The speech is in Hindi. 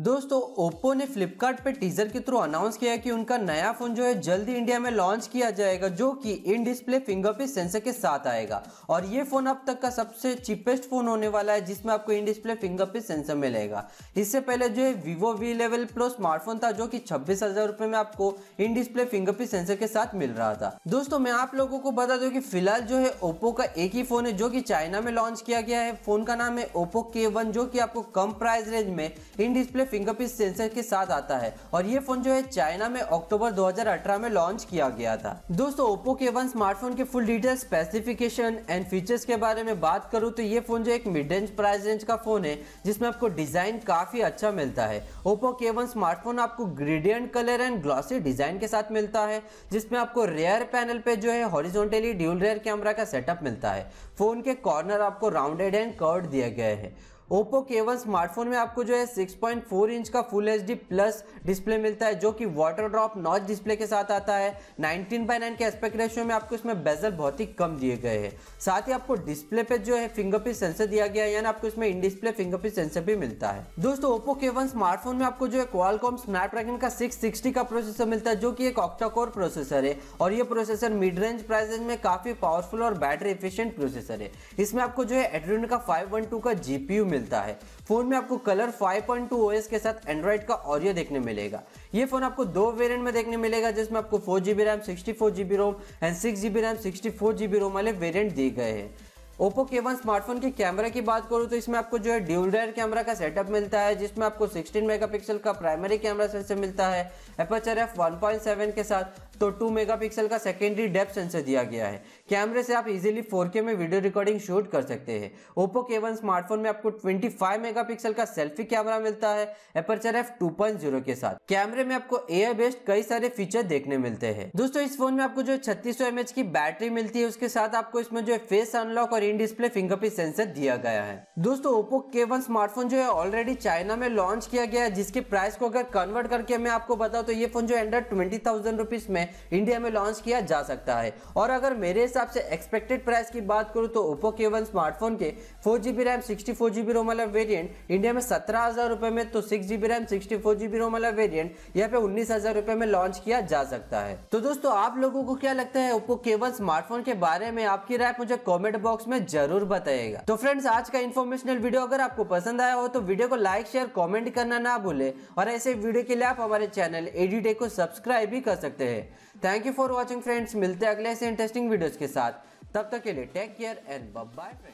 दोस्तों ओप्पो ने फ्लिपकार्ट पे टीजर के थ्रू अनाउंस किया कि उनका नया फोन जो है जल्दी इंडिया में लॉन्च किया जाएगा जो कि इन डिस्प्ले फिंगरप्रिंट सेंसर के साथ आएगा और ये फोन अब तक का सबसे चीपेस्ट फोन होने वाला है जिसमें आपको इन डिस्प्ले फिंगरप्रिंट सेंसर मिलेगा इससे पहले जो है Vivo V eleven Pro smartphone था जो की छब्बीस हजार में आपको इन डिस्प्ले फिंगरप्रिंट सेंसर के साथ मिल रहा था दोस्तों मैं आप लोगों को बता दूं कि फिलहाल जो है ओप्पो का एक ही फोन है जो की चाइना में लॉन्च किया गया है फोन का नाम है ओप्पो के जो की आपको कम प्राइस रेंज में in display display fingerprint sensor के साथ आता है और ये फोन जो है चाइना में अक्टूबर 2018 में लॉन्च किया गया था दोस्तों ओप्पो के वन स्मार्टफोन के full detail specification and features के बारे में बात करूँ तो ये फोन जो एक मिड रेंज प्राइस रेंज का फोन है जिसमें आपको डिजाइन काफी अच्छा मिलता है ओप्पो के वन स्मार्टफोन आपको gradient colour and glossy design के साथ मिलता है जिसमें आपको रेयर पैनल पे जो है हॉरिजॉन्टली ड्यूल रेयर कैमरा का सेटअप मिलता है फोन के कॉर्नर आपको राउंडेड एंड कर्ड दिया गया है ओप्पो के वन स्मार्टफोन में आपको जो है 6.4 इंच का फुल एच प्लस डिस्प्ले मिलता है जो कि वाटर ड्रॉप नॉच डिस्प्ले के साथ आता है 19 बाय 9 के एस्पेक्ट रेशियो में आपको इसमें बेजल बहुत ही कम दिए गए हैं साथ ही आपको डिस्प्ले पे जो है फिंगरप्रिंट सेंसर दिया गया है यानी आपको इसमें इन डिस्प्ले फिंगरप्रिंट सेंसर भी मिलता है दोस्तों ओप्पो के स्मार्टफोन में आपको जो है क्वालकॉम स्नैपड्रैगन का सिक्स का प्रोसेसर मिलता है जो की एक ऑक्टाकोर प्रोसेसर है और ये processor mid range price range में काफी पावरफुल और बैटरी इफिशियंट प्रोसेसर है इसमें आपको जो है एड्रीनो का फाइव का जीपीयू मिलता मिलता है फोन में आपको कलर 5.2 ओएस के साथ एंड्रॉइड का ऑरियो देखने मिलेगा ये फोन आपको दो वेरिएंट में देखने मिलेगा जिसमें आपको four GB RAM sixty four GB ROM and six GB RAM sixty four GB ROM वाले वेरिएंट दिए गए हैं ओप्पो के वन स्मार्टफोन के कैमरा की बात करूँ तो इसमें आपको जो है ड्यूल डायर कैमरा का सेटअप मिलता है जिसमें आपको 16 मेगापिक्सल का प्राइमरी कैमरा सेंसर मिलता है एपर्चर एफ वन के साथ तो 2 मेगापिक्सल का सेकेंडरी डेप्थ सेंसर दिया गया है कैमरे से आप इजीली 4K में वीडियो रिकॉर्डिंग शूट कर सकते हैं ओप्पो के वन स्मार्टफोन में आपको 25 मेगापिक्सल का सेल्फी कैमरा मिलता है एपरचर एफ 2.0 के साथ कैमरे में आपको ए बेस्ड कई सारे फीचर देखने मिलते हैं दोस्तों इस फोन में आपको जो छत्तीस सौ की बैटरी मिलती है उसके साथ आपको इसमें जो फेस अनलॉक और इन डिस्प्ले फिंगरप्रिंट सेंसर दिया गया है दोस्तों ओप्पो के स्मार्टफोन जो है ऑलरेडी चाइना में लॉन्च किया गया है जिसके प्राइस को अगर कन्वर्ट करके मैं आपको बताऊँ तो ये फोन जो अंडर ट्वेंटी थाउजेंड में इंडिया में लॉन्च किया जा सकता है और अगर मेरे हिसाब से एक्सपेक्टेड प्राइस की बात करूँ तो ओप्पो के वन स्मार्टफोन के four G B RAM sixty four G B ROM वाला वेरियंट इंडिया में सत्रह हज़ार रुपये में तो six G B RAM sixty four G B ROM वाला वेरियंट यहाँ पे उन्नीस हज़ार रुपये में लॉन्च किया जा सकता है तो दोस्तों आप लोगों को क्या लगता है ओप्पो के वन स्मार्टफोन के बारे में आपकी राय मुझे कॉमेंट बॉक्स में जरूर बताएगा तो फ्रेंड्स आज का इन्फॉर्मेशनल वीडियो अगर आपको पसंद आया हो तो वीडियो को लाइक शेयर कॉमेंट करना ना भूले और ऐसे वीडियो के लिए आप हमारे चैनल एडीटे को सब्सक्राइब भी कर सकते हैं thank you for watching friends मिलते हैं अगले ऐसे इंटरेस्टिंग वीडियोज़ के साथ तब तक के लिए टेक केयर एंड बाय